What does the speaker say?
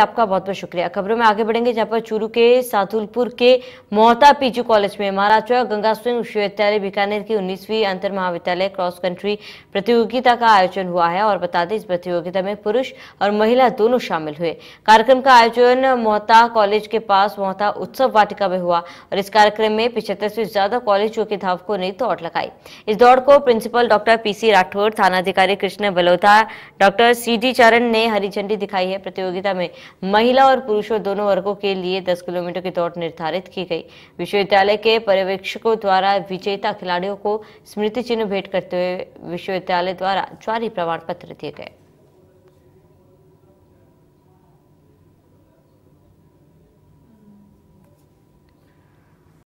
आपका बहुत बहुत शुक्रिया खबरों में आगे बढ़ेंगे जहां पर चूरू के सातुलपुर के मोहता पीजू कॉलेज में महाराजा गंगा सिंह विश्वविद्यालय बीकानेर की 19वीं अंतर महाविद्यालय क्रॉस कंट्री प्रतियोगिता का आयोजन हुआ है और बता दें इस प्रतियोगिता में पुरुष और महिला दोनों शामिल हुए कार्यक्रम का आयोजन मोहता कॉलेज के पास मोहता उत्सव वाटिका में हुआ और इस कार्यक्रम में पिछहत्तर से ज्यादा कॉलेजों के धावकों ने दौड़ लगाई इस दौड़ को प्रिंसिपल डॉक्टर पीसी राठौर थानाधिकारी कृष्ण बलौता डॉक्टर सी चरण ने हरी झंडी दिखाई है प्रतियोगिता में महिला और पुरुषों दोनों वर्गों के लिए दस किलोमीटर की दौड़ निर्धारित की गई विश्वविद्यालय के पर्यवेक्षकों द्वारा विजेता खिलाड़ियों को स्मृति चिन्ह भेंट करते हुए विश्वविद्यालय द्वारा जारी प्रमाण पत्र दिए गए